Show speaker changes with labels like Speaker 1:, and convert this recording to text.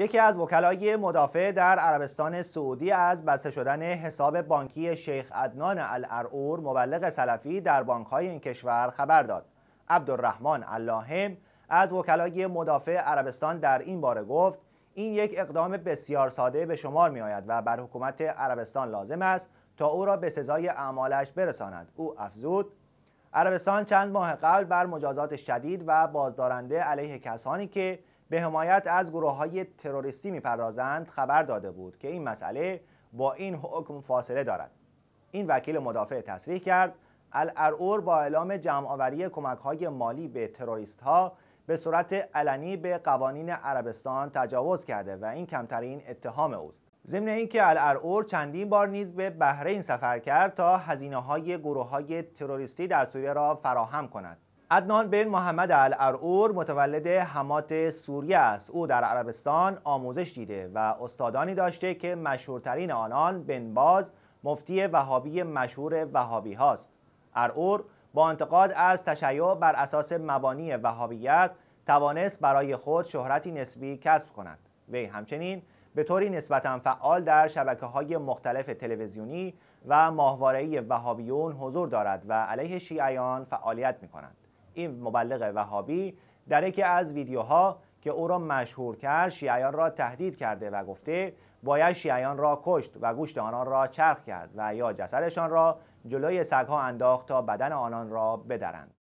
Speaker 1: یکی از وکلای مدافع در عربستان سعودی از بسته شدن حساب بانکی شیخ عدنان الارعور مبلغ سلفی در بانکهای این کشور خبر داد عبدالرحمن اللاهم از وکلای مدافع عربستان در این باره گفت این یک اقدام بسیار ساده به شمار می آید و بر حکومت عربستان لازم است تا او را به سزای اعمالش برساند او افزود عربستان چند ماه قبل بر مجازات شدید و بازدارنده علیه کسانی که به حمایت از گروه های تروریستی میپردازند خبر داده بود که این مسئله با این حکم فاصله دارد این وکیل مدافع تصریح کرد الارعور با اعلام جمعآوری کمک های مالی به تروریست ها به صورت علنی به قوانین عربستان تجاوز کرده و این کمترین اتهام اوست ضمن اینکه الارعور چندین بار نیز به بحرین سفر کرد تا هزینه های گروه های تروریستی در سوریه را فراهم کند عدنان بن محمد الارعور متولد حمات سوریه است او در عربستان آموزش دیده و استادانی داشته که مشهورترین آنان بن باز مفتی وهابی مشهور وهابی هاست ارعور با انتقاد از تشیع بر اساس مبانی وهابیت توانست برای خود شهرتی نسبی کسب کند وی همچنین به طوری نسبتا فعال در شبکه های مختلف تلویزیونی و ماهوارهی وهابیون حضور دارد و علیه شیعیان فعالیت می کند. این مبلغ وهابی در یکی از ویدیوها که او را مشهور کرد شیعیان را تهدید کرده و گفته باید شیعیان را کشت و گوشت آنان را چرخ کرد و یا جسدشان را جلوی سگها انداخت تا بدن آنان را بدرند